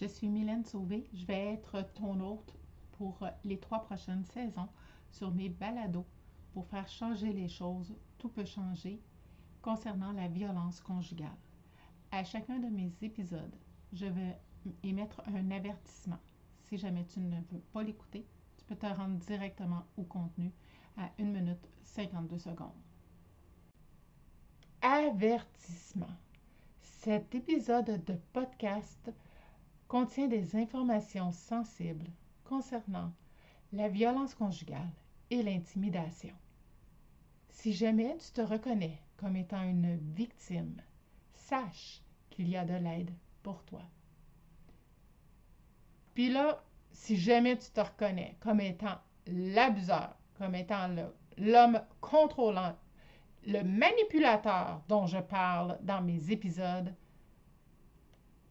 Je suis Mylène Sauvé. Je vais être ton hôte pour euh, les trois prochaines saisons sur mes balados pour faire changer les choses. Tout peut changer concernant la violence conjugale. À chacun de mes épisodes, je vais émettre un avertissement. Si jamais tu ne veux pas l'écouter, tu peux te rendre directement au contenu à 1 minute 52 secondes. Avertissement. Cet épisode de podcast contient des informations sensibles concernant la violence conjugale et l'intimidation. Si jamais tu te reconnais comme étant une victime, sache qu'il y a de l'aide pour toi. Puis là, si jamais tu te reconnais comme étant l'abuseur, comme étant l'homme contrôlant, le manipulateur dont je parle dans mes épisodes,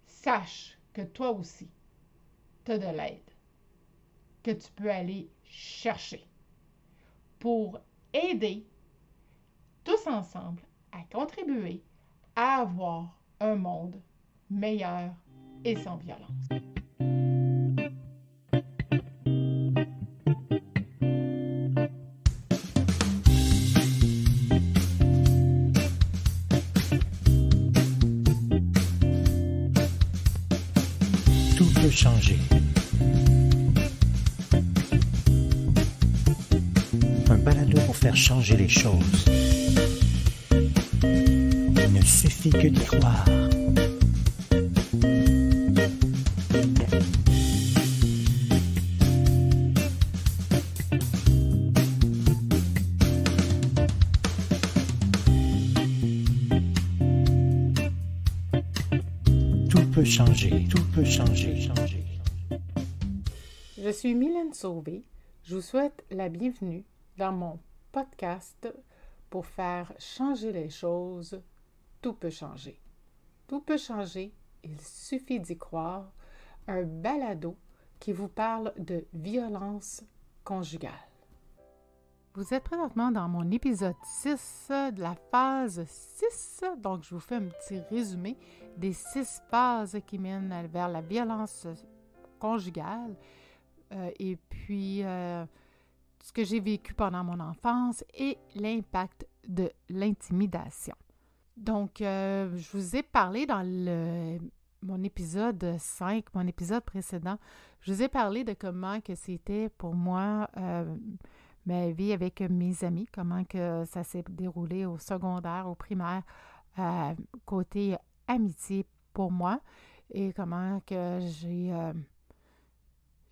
sache que toi aussi, tu as de l'aide que tu peux aller chercher pour aider tous ensemble à contribuer à avoir un monde meilleur et sans violence. Un balado pour faire changer les choses. Il ne suffit que d'y croire. changer, tout peut changer, changer. Je suis Mylène Sauvé. Je vous souhaite la bienvenue dans mon podcast pour faire changer les choses. Tout peut changer. Tout peut changer, il suffit d'y croire. Un balado qui vous parle de violence conjugale. Vous êtes présentement dans mon épisode 6 euh, de la phase 6. Euh, donc, je vous fais un petit résumé des six phases qui mènent vers la violence euh, conjugale. et puis, ce que j'ai vécu pendant mon enfance et l'impact de l'intimidation. Donc, je vous ai parlé dans le, mon épisode 5, mon épisode précédent, je vous ai parlé de comment que c'était pour moi ma vie avec mes amis, comment que ça s'est déroulé au secondaire, au primaire, euh, côté amitié pour moi et comment que j'ai euh,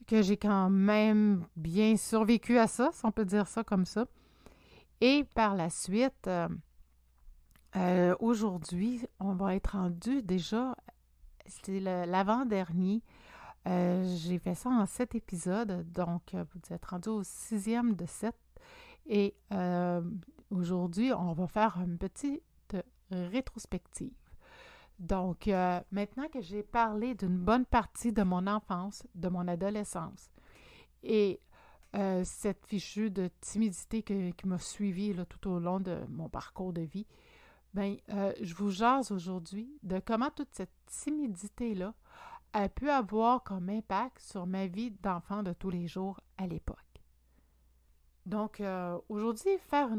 que j'ai quand même bien survécu à ça, si on peut dire ça comme ça. Et par la suite, euh, aujourd'hui, on va être rendu déjà, c'est l'avant-dernier j'ai fait ça en sept épisodes, donc euh, vous êtes rendu au sixième de sept. Et euh, aujourd'hui, on va faire une petite rétrospective. Donc, euh, maintenant que j'ai parlé d'une bonne partie de mon enfance, de mon adolescence, et cette fichue de timidité qui m'a suivi tout au long de mon parcours de vie, ben, je vous jase aujourd'hui de comment toute cette timidité-là a pu avoir comme impact sur ma vie d'enfant de tous les jours à l'époque. Donc euh, aujourd'hui, faire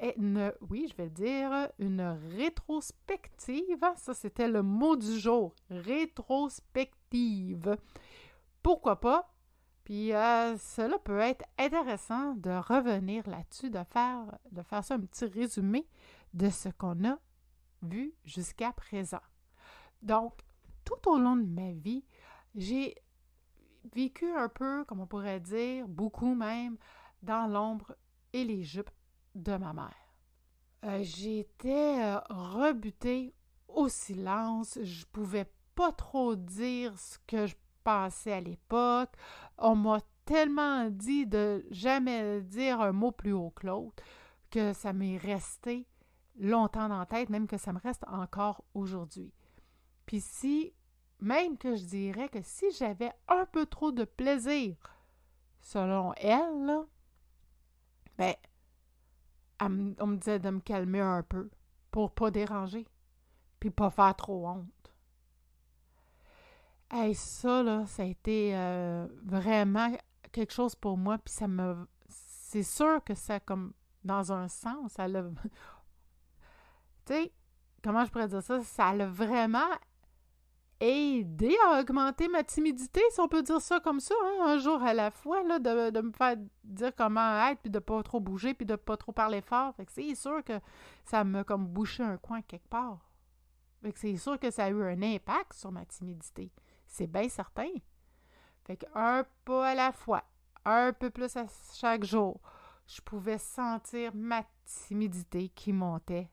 eh, une, oui, je vais dire, une rétrospective, ça c'était le mot du jour, rétrospective. Pourquoi pas Puis euh, cela peut être intéressant de revenir là-dessus, de faire, de faire ça un petit résumé de ce qu'on a vu jusqu'à présent. Donc tout au long de ma vie, j'ai vécu un peu, comme on pourrait dire, beaucoup même, dans l'ombre et les jupes de ma mère. Euh, j'étais euh, rebutée au silence, je pouvais pas trop dire ce que je pensais à l'époque. On m'a tellement dit de jamais dire un mot plus haut que l'autre que ça m'est resté longtemps dans la tête, même que ça me reste encore aujourd'hui. Puis si même que je dirais que si j'avais un peu trop de plaisir, selon elle, ben, on me disait de me calmer un peu pour pas déranger, puis pas faire trop honte. et ça, là, ça a été euh, vraiment quelque chose pour moi, puis ça me... C'est sûr que ça, comme, dans un sens, ça l'a... tu sais, comment je pourrais dire ça? Ça l'a vraiment aider à augmenter ma timidité, si on peut dire ça comme ça, hein, un jour à la fois, de, me faire dire comment être, puis de pas trop bouger, puis de ne pas trop parler fort. Fait que c'est sûr que ça m'a comme bouché un coin quelque part. Fait que c'est sûr que ça a eu un impact sur ma timidité. C'est bien certain. Fait que un pas à la fois, un peu plus à chaque jour, je pouvais sentir ma timidité qui montait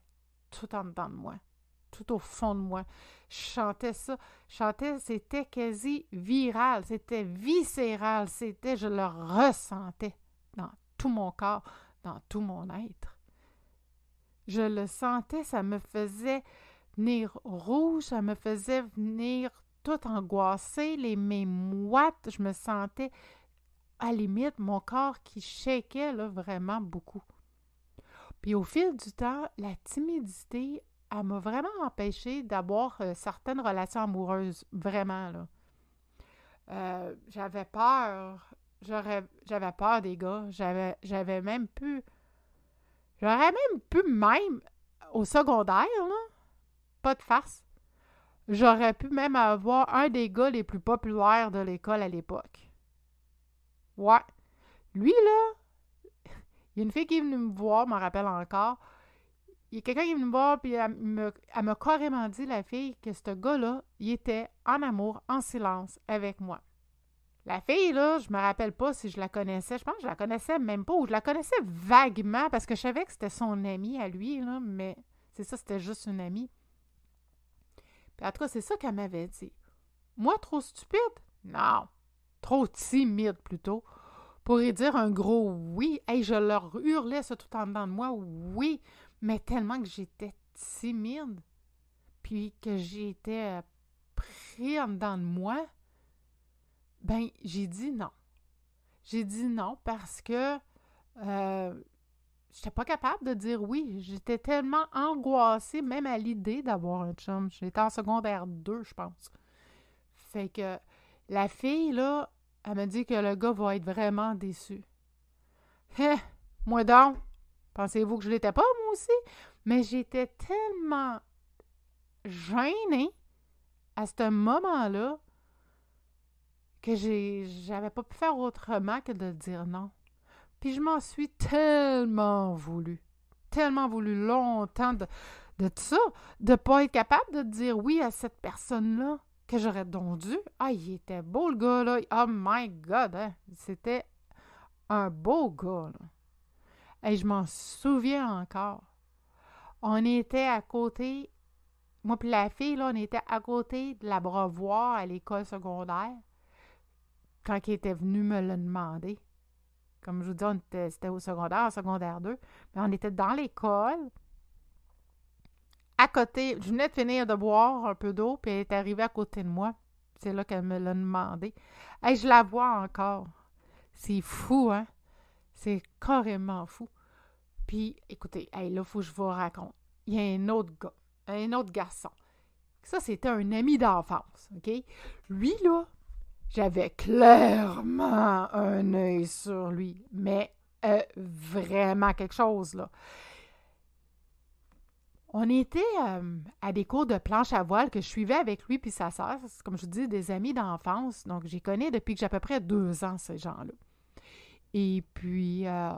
tout en dedans de moi tout au fond de moi. Je chantais ça. Je chantais, c'était quasi viral, c'était viscéral, c'était, je le ressentais dans tout mon corps, dans tout mon être. Je le sentais, ça me faisait venir rouge, ça me faisait venir tout angoissé, les mains moites, je me sentais à limite mon corps qui shakait vraiment beaucoup. Puis au fil du temps, la timidité elle m'a vraiment empêchée d'avoir euh, certaines relations amoureuses, vraiment. Là. Euh, j'avais peur. J'avais peur des gars. J'avais, j'avais même pu. J'aurais même pu, même au secondaire, pas de farce, j'aurais pu même avoir un des gars les plus populaires de l'école à l'époque. Ouais. Lui, là, il y a une fille qui est venue me voir, m'en rappelle encore il y a quelqu'un qui est venu me voir, puis elle, m'a carrément dit, la fille, que ce gars-là, il était en amour, en silence, avec moi. La fille, là, je me rappelle pas si je la connaissais. Je pense que je la connaissais même pas, ou je la connaissais vaguement, parce que je savais que c'était son amie à lui, là, mais c'est ça, c'était juste une amie. Puis en tout cas, c'est ça qu'elle m'avait dit. Moi, trop stupide? Non. Trop timide, plutôt. Pour y dire un gros oui. et je leur hurlais ça tout en dedans de moi. Oui mais tellement que j'étais timide, puis que j'étais euh, pris en dedans de moi, ben j'ai dit non. J'ai dit non parce que euh, j'étais pas capable de dire oui. J'étais tellement angoissée, même à l'idée d'avoir un chum. J'étais en secondaire 2, je pense. Fait que la fille, là, elle me dit que le gars va être vraiment déçu. Hé, hein? moi donc! Pensez-vous que je l'étais pas, moi aussi? Mais j'étais tellement gênée à ce moment-là que j'avais pas pu faire autrement que de dire non. Puis je m'en suis tellement voulu, tellement voulu longtemps de, ça, de pas être capable de dire oui à cette personne-là que j'aurais donc dû. Ah, il était beau le gars, là. Oh my God, hein. C'était un beau gars, là. Et je m'en souviens encore. On était à côté, moi puis la fille, on était à côté de la brevoir à l'école secondaire quand il était venu me le demander. Comme je vous dis, c'était au secondaire, secondaire 2, mais on était dans l'école. À côté, je venais de finir de boire un peu d'eau, puis elle est arrivée à côté de moi. C'est là qu'elle me l'a demandé. et je la vois encore. C'est fou, hein? C'est carrément fou. Puis, écoutez, hey, là, faut que je vous raconte. Il y a un autre gars, un autre garçon. Ça, c'était un ami d'enfance, OK? Lui, là, j'avais clairement un œil sur lui, mais euh, vraiment quelque chose, là. On était euh, à des cours de planche à voile que je suivais avec lui puis sa sœur. Comme je vous dis, des amis d'enfance. Donc, j'y connais depuis que j'ai à peu près deux ans, ces gens-là. Et puis, euh,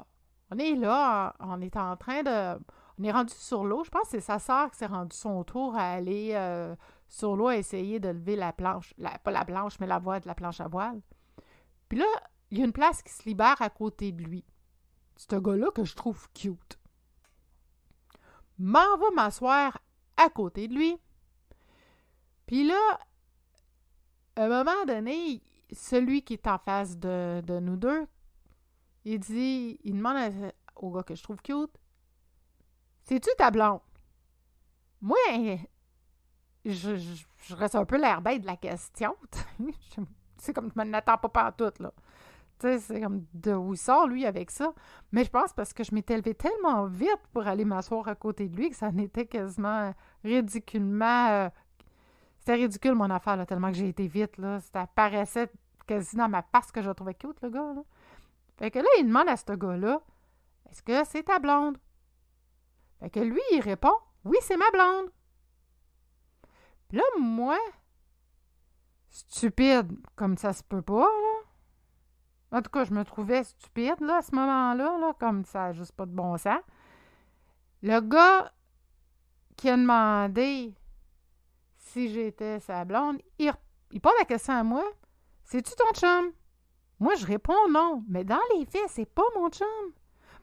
on est là, on est en train de. On est rendu sur l'eau. Je pense que c'est sa sœur qui s'est rendue son tour à aller euh, sur l'eau à essayer de lever la planche. pas la planche, mais la voile de la planche à voile. Puis là, il y a une place qui se libère à côté de lui. C'est un gars-là que je trouve cute. M'en va m'asseoir à côté de lui. Puis là, à un moment donné, celui qui est en face de nous deux il dit, il demande au gars que je trouve cute, c'est-tu ta blonde? Moi, je, reste un peu l'air bête de la question. c'est comme tu ne m'attends pas partout, là. Tu sais, c'est comme de où il sort, lui, avec ça. Mais je pense parce que je m'étais levée tellement vite pour aller m'asseoir à côté de lui que ça n'était quasiment ridiculement. Euh, c'était ridicule, mon affaire, là, tellement que j'ai été vite, là. Ça paraissait quasi dans ma face que je trouvais cute, le gars, là. Fait que là, il demande à ce gars-là Est-ce que c'est ta blonde Fait que lui, il répond Oui, c'est ma blonde. Puis là, moi, stupide, comme ça se peut pas, là. En tout cas, je me trouvais stupide, là, à ce moment-là, là, comme ça, juste pas de bon sens. Le gars qui a demandé si j'étais sa blonde, il, il pose la question à moi C'est-tu ton chum moi, je réponds non, mais dans les faits, c'est pas mon chum.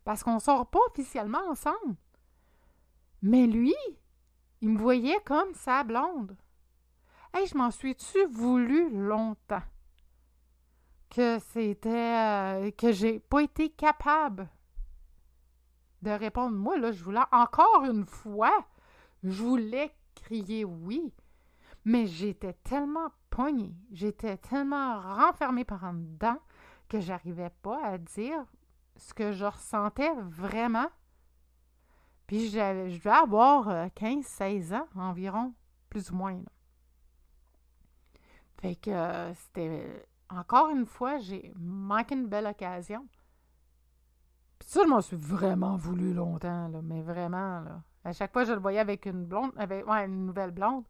Parce qu'on sort pas officiellement ensemble. Mais lui, il me voyait comme sa blonde. et je m'en suis-tu voulu longtemps que c'était euh, que j'ai pas été capable de répondre. Moi, là, je voulais encore une fois, je voulais crier oui, mais j'étais tellement pognée, j'étais tellement renfermée par en dedans que j'arrivais pas à dire ce que je ressentais vraiment. Puis je devais avoir 15-16 euh, ans environ, plus ou moins. Fait que euh, c'était euh, encore une fois, j'ai manqué une belle occasion. Puis ça, je m'en suis vraiment voulu longtemps, mais vraiment. Là. À chaque fois, je le voyais avec une blonde, avec une nouvelle blonde.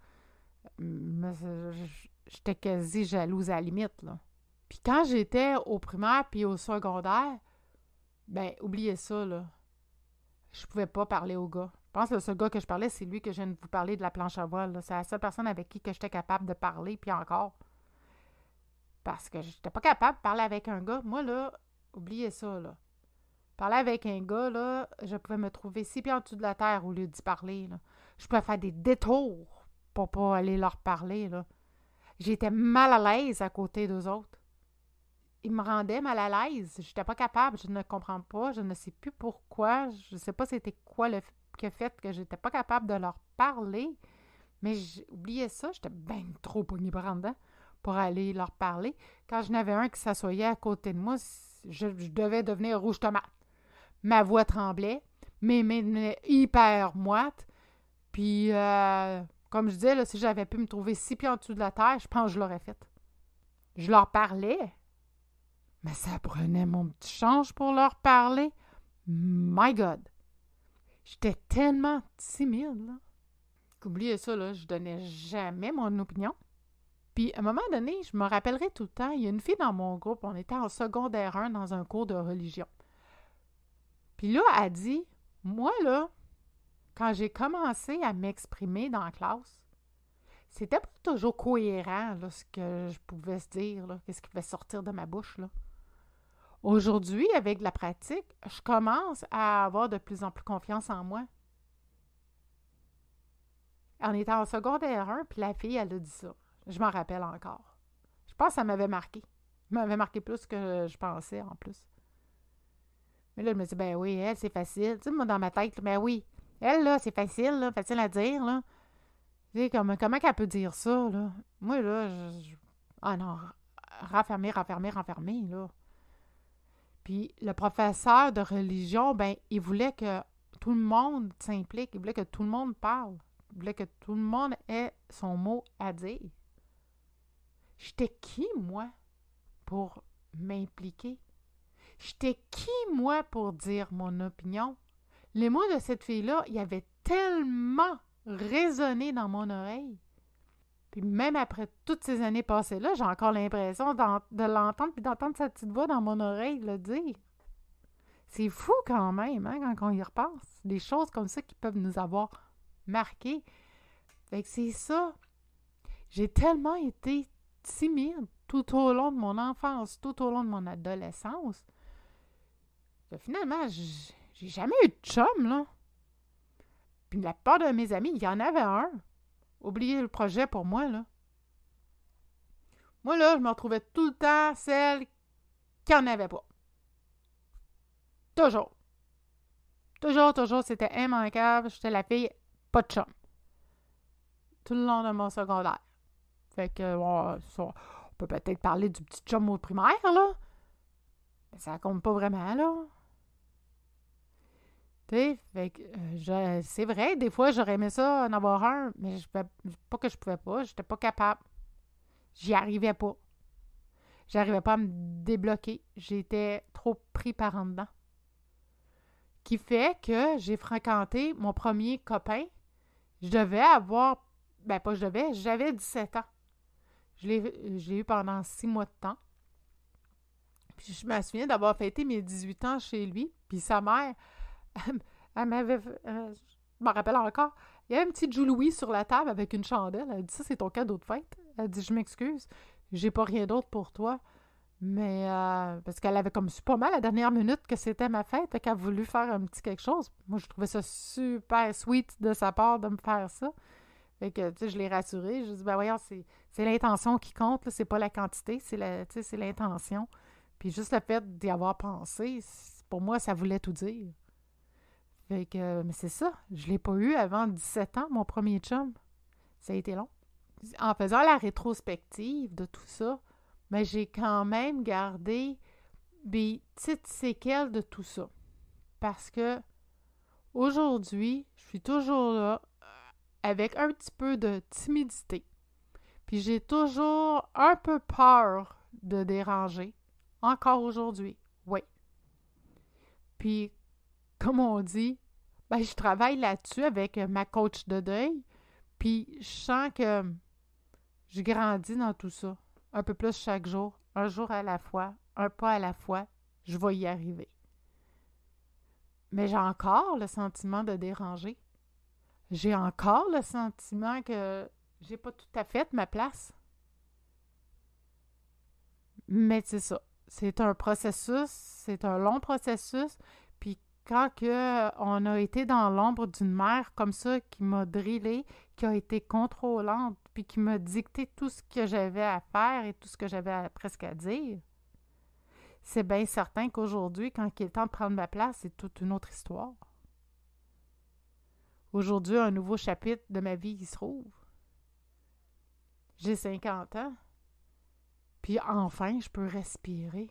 Euh, j'étais quasi jalouse à la limite. Là. Puis quand j'étais au primaire puis au secondaire, ben oubliez ça, là. Je pouvais pas parler au gars. Je pense que le seul gars que je parlais, c'est lui que je viens de vous parler de la planche à voile. C'est la seule personne avec qui que j'étais capable de parler, puis encore. Parce que j'étais pas capable de parler avec un gars. Moi, là, oubliez ça, là. Parler avec un gars, là, je pouvais me trouver si bien en dessous de la terre au lieu d'y parler, là. Je pouvais faire des détours pour pas aller leur parler. J'étais mal à l'aise à côté d'eux autres. Ils me rendaient mal à l'aise. J'étais pas capable. Je ne comprends pas. Je ne sais plus pourquoi. Je ne sais pas c'était quoi le fait que j'étais pas capable de leur parler. Mais j'oubliais ça. J'étais bien trop pogné pour aller leur parler. Quand je n'avais un qui s'assoyait à côté de moi, je, devais devenir rouge tomate. Ma voix tremblait. Mes mains hyper moites. Puis... Euh, comme je disais, si j'avais pu me trouver six pieds en dessous de la terre, je pense que je l'aurais faite. Je leur parlais, mais ça prenait mon petit change pour leur parler. My God! J'étais tellement timide, là. Oubliez ça, là, je donnais jamais mon opinion. Puis, à un moment donné, je me rappellerai tout le temps, il y a une fille dans mon groupe, on était en secondaire 1 dans un cours de religion. Puis là, elle dit Moi, là, quand j'ai commencé à m'exprimer dans la classe, c'était pas toujours cohérent ce que je pouvais se dire, qu'est-ce qui pouvait sortir de ma bouche. Là. Aujourd'hui, avec la pratique, je commence à avoir de plus en plus confiance en moi. En étant en secondaire 1, puis la fille, elle a dit ça. Je m'en rappelle encore. Je pense que ça m'avait marqué. M'avait marqué plus que je pensais en plus. Mais là, je me dis, ben oui, elle, c'est facile. Tu sais, moi, dans ma tête, ben oui, elle, là, c'est facile, facile à dire, là. Tu comme, comment qu'elle peut dire ça, là? Moi, là, je, Ah non, renfermé, renfermé, renfermer, là. Puis le professeur de religion, ben, il voulait que tout le monde s'implique, il voulait que tout le monde parle, il voulait que tout le monde ait son mot à dire. J'étais qui, moi, pour m'impliquer? J'étais qui, moi, pour dire mon opinion? Les mots de cette fille-là, il avait tellement résonné dans mon oreille. Puis même après toutes ces années passées là, j'ai encore l'impression de l'entendre puis d'entendre sa petite voix dans mon oreille le dire. C'est fou quand même, hein, quand on y repense. Des choses comme ça qui peuvent nous avoir marqués. Fait que c'est ça. J'ai tellement été timide tout au long de mon enfance, tout au long de mon adolescence, que finalement, j'ai j'ai jamais eu de chum, là. Puis la part de mes amis, il y en avait un. Oubliez le projet pour moi, là. Moi, là, je me retrouvais tout le temps celle qui en avait pas. Toujours. Toujours, toujours, c'était immanquable. J'étais la fille pas de chum. Tout le long de mon secondaire. Fait que, bon, on peut peut-être parler du petit chum au primaire, là. Mais ça compte pas vraiment, là. Euh, c'est vrai, des fois, j'aurais aimé ça en avoir un, mais pas que je pouvais pas, j'étais pas capable. J'y arrivais pas. J'arrivais pas à me débloquer. J'étais trop pris par en dedans. Qui fait que j'ai fréquenté mon premier copain. Je devais avoir, ben pas je devais, j'avais 17 ans. Je l'ai eu pendant six mois de temps. Puis je me souviens d'avoir fêté mes 18 ans chez lui. Puis sa mère, elle m'avait. Euh, je m'en rappelle encore. Il y avait une petite Louis sur la table avec une chandelle. Elle dit Ça, c'est ton cadeau de fête. Elle dit Je m'excuse, j'ai pas rien d'autre pour toi. Mais euh, parce qu'elle avait comme su pas mal la dernière minute que c'était ma fête, et qu'elle a voulu faire un petit quelque chose. Moi, je trouvais ça super sweet de sa part de me faire ça. Et que, tu sais, je l'ai rassurée. Je dis, ben voyons, c'est l'intention qui compte, c'est pas la quantité, c'est l'intention. Puis juste le fait d'y avoir pensé, pour moi, ça voulait tout dire. Euh, mais c'est ça, je l'ai pas eu avant 17 ans, mon premier chum. Ça a été long. En faisant la rétrospective de tout ça, mais j'ai quand même gardé des petites séquelles de tout ça. Parce que aujourd'hui, je suis toujours là euh, avec un petit peu de timidité. Puis j'ai toujours un peu peur de déranger. Encore aujourd'hui, oui. Puis, comme on dit, ben, je travaille là-dessus avec euh, ma coach de deuil, puis je sens que euh, je grandis dans tout ça, un peu plus chaque jour, un jour à la fois, un pas à la fois, je vais y arriver. Mais j'ai encore le sentiment de déranger. J'ai encore le sentiment que j'ai pas tout à fait ma place. Mais c'est ça. C'est un processus, c'est un long processus, quand que, euh, on a été dans l'ombre d'une mère comme ça qui m'a drillée, qui a été contrôlante, puis qui m'a dicté tout ce que j'avais à faire et tout ce que j'avais presque à dire, c'est bien certain qu'aujourd'hui, quand il est temps de prendre ma place, c'est toute une autre histoire. Aujourd'hui, un nouveau chapitre de ma vie se trouve. J'ai 50 ans, puis enfin, je peux respirer.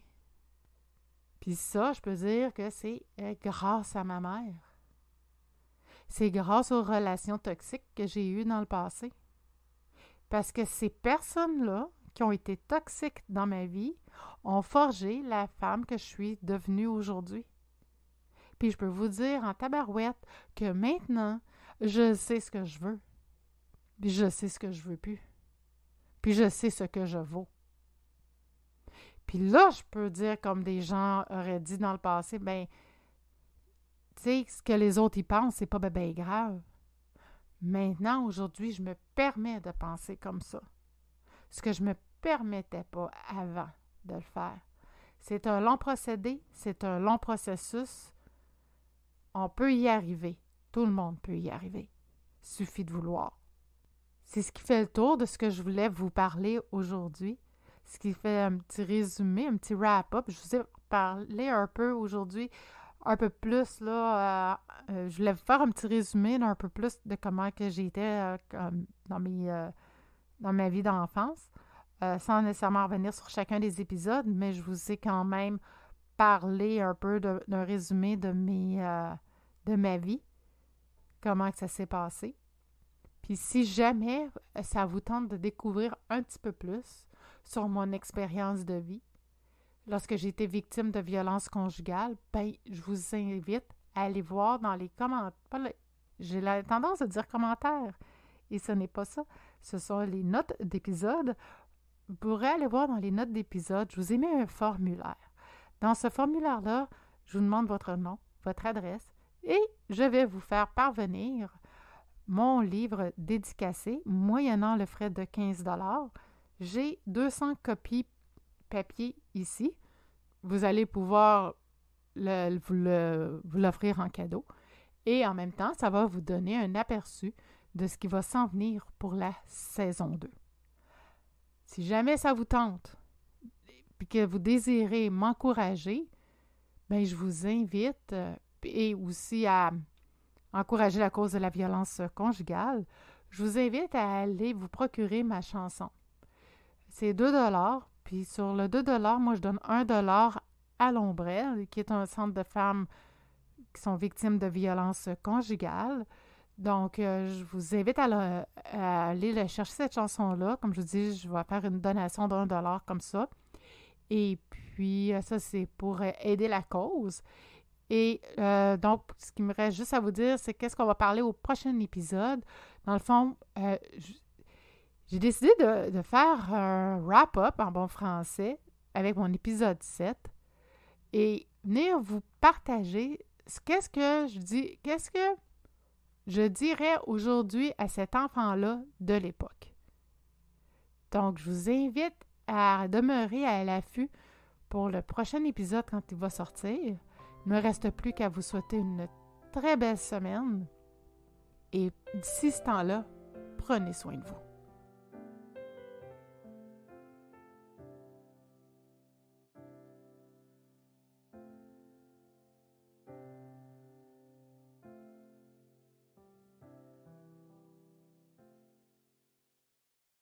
Puis ça, je peux dire que c'est euh, grâce à ma mère. C'est grâce aux relations toxiques que j'ai eues dans le passé. Parce que ces personnes-là, qui ont été toxiques dans ma vie, ont forgé la femme que je suis devenue aujourd'hui. Puis je peux vous dire en tabarouette que maintenant, je sais ce que je veux. Puis je sais ce que je veux plus. Puis je sais ce que je vaux. Puis là, je peux dire, comme des gens auraient dit dans le passé, ben, tu sais, ce que les autres y pensent, c'est pas bien ben grave. Maintenant, aujourd'hui, je me permets de penser comme ça. Ce que je me permettais pas avant de le faire. C'est un long procédé, c'est un long processus. On peut y arriver. Tout le monde peut y arriver. Suffit de vouloir. C'est ce qui fait le tour de ce que je voulais vous parler aujourd'hui ce qui fait un petit résumé, un petit wrap-up. Je vous ai parlé un peu aujourd'hui, un peu plus, là, euh, euh, je voulais vous faire un petit résumé d'un peu plus de comment que j'étais euh, dans, ma vie d'enfance, sans nécessairement revenir sur chacun des épisodes, mais je vous ai quand même parlé un peu d'un résumé de, mes, de ma vie, comment que ça s'est passé. Puis si jamais ça vous tente de découvrir un petit peu plus, sur mon expérience de vie. Lorsque j'ai été victime de violences conjugales, ben, je vous invite à aller voir dans les commentaires. J'ai la tendance à dire commentaires, et ce n'est pas ça. Ce sont les notes d'épisode. Vous pourrez aller voir dans les notes d'épisode. Je vous ai mis un formulaire. Dans ce formulaire-là, je vous demande votre nom, votre adresse, et je vais vous faire parvenir mon livre dédicacé, moyennant le frais de 15 j'ai 200 copies papier ici. Vous allez pouvoir le, vous l'offrir en cadeau. Et en même temps, ça va vous donner un aperçu de ce qui va s'en venir pour la saison 2. Si jamais ça vous tente et que vous désirez m'encourager, ben je vous invite euh, et aussi à encourager la cause de la violence conjugale, je vous invite à aller vous procurer ma chanson c'est 2 Puis sur le 2 moi, je donne 1 à l'Ombrelle, qui est un centre de femmes qui sont victimes de violences conjugales. Donc, euh, je vous invite à, aller chercher cette chanson-là. Comme je vous dis, je vais faire une donation d'un dollar comme ça. Et puis, euh, ça, c'est pour euh, aider la cause. Et donc, ce qui me reste juste à vous dire, c'est qu'est-ce qu'on va parler au prochain épisode. Dans le fond, j'ai décidé de, faire un wrap-up en bon français avec mon épisode 7 et venir vous partager qu'est-ce que je dis, qu'est-ce que je dirais aujourd'hui à cet enfant-là de l'époque. Donc, je vous invite à demeurer à l'affût pour le prochain épisode quand il va sortir. Il ne me reste plus qu'à vous souhaiter une très belle semaine. Et d'ici ce temps-là, prenez soin de vous.